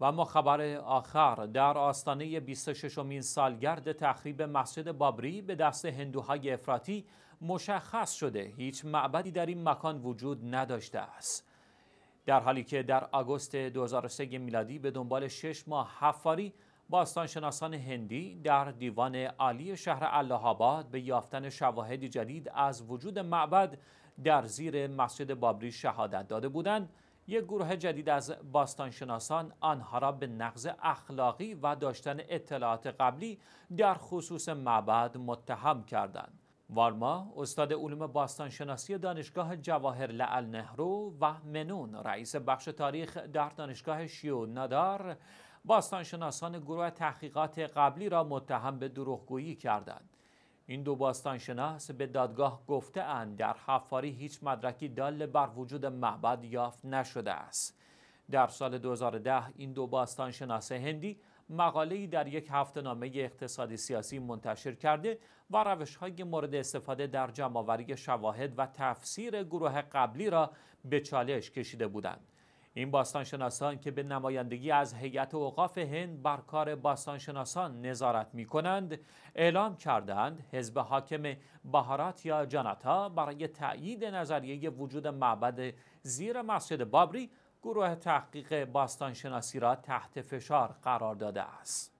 و اما خبر آخر در آستانه 26 مین سالگرد تخریب مسجد بابری به دست هندوهای افراطی مشخص شده هیچ معبدی در این مکان وجود نداشته است در حالی که در آگوست 2003 میلادی به دنبال شش ماه حفاری باستانشناسان هندی در دیوان عالی شهر الله آباد به یافتن شواهد جدید از وجود معبد در زیر مسجد بابری شهادت داده بودند یک گروه جدید از باستانشناسان آنها را به نقض اخلاقی و داشتن اطلاعات قبلی در خصوص معبد متهم کردند. وارما استاد علوم باستانشناسی دانشگاه جواهر لعل نهرو و منون رئیس بخش تاریخ در دانشگاه شیو ندار باستانشناسان گروه تحقیقات قبلی را متهم به دروغگویی کردند. این دو باستانشناس به دادگاه گفته اند در حفاری هیچ مدرکی دال بر وجود معبد یافت نشده است. در سال 2010 این دو باستانشناس هندی مقاله‌ای در یک هفته نامه اقتصادی سیاسی منتشر کرده و روش های مورد استفاده در جمعآوری شواهد و تفسیر گروه قبلی را به چالش کشیده بودند. این باستانشناسان که به نمایندگی از هیئت اوقاف هند بر کار باستانشناسان نظارت می کنند اعلام کردند حزب حاکم بهارات یا جاناتا برای تأیید نظریه وجود معبد زیر مسجد بابری گروه تحقیق باستانشناسی را تحت فشار قرار داده است